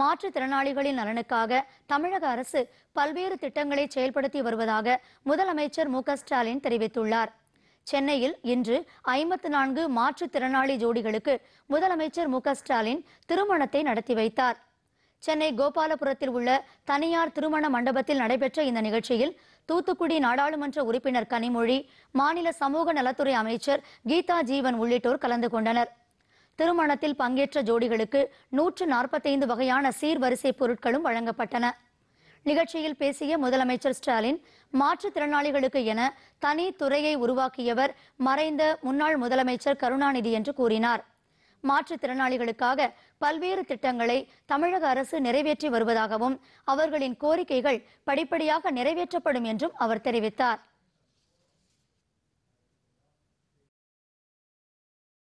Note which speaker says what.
Speaker 1: மாற்றுத்திறனாளிகளின் நலனுக்காக தமிழக அரசு பல்வேறு திட்டங்களை செயல்படுத்தி வருவதாக முதலமைச்சர் மு ஸ்டாலின் தெரிவித்துள்ளார் சென்னையில் இன்று ஐம்பத்து நான்கு மாற்றுத்திறனாளி ஜோடிகளுக்கு முதலமைச்சர் மு ஸ்டாலின் திருமணத்தை நடத்தி வைத்தார் சென்னை கோபாலபுரத்தில் உள்ள தனியார் திருமண மண்டபத்தில் நடைபெற்ற இந்த நிகழ்ச்சியில் தூத்துக்குடி நாடாளுமன்ற உறுப்பினர் கனிமொழி மாநில சமூக நலத்துறை அமைச்சர் கீதா ஜீவன் உள்ளிட்டோர் கலந்து கொண்டனர் திருமணத்தில் பங்கேற்ற ஜோடிகளுக்கு நூற்று நாற்பத்தைந்து வகையான சீர்வரிசை பொருட்களும் வழங்கப்பட்டன நிகழ்ச்சியில் பேசிய முதலமைச்சர் ஸ்டாலின் மாற்றுத்திறனாளிகளுக்கு என தனி துறையை உருவாக்கியவர் மறைந்த முன்னாள் முதலமைச்சர் கருணாநிதி என்று கூறினார் மாற்றுத்திறனாளிகளுக்காக பல்வேறு திட்டங்களை தமிழக அரசு நிறைவேற்றி வருவதாகவும் அவர்களின் கோரிக்கைகள் படிப்படியாக நிறைவேற்றப்படும் என்றும் அவர் தெரிவித்தார்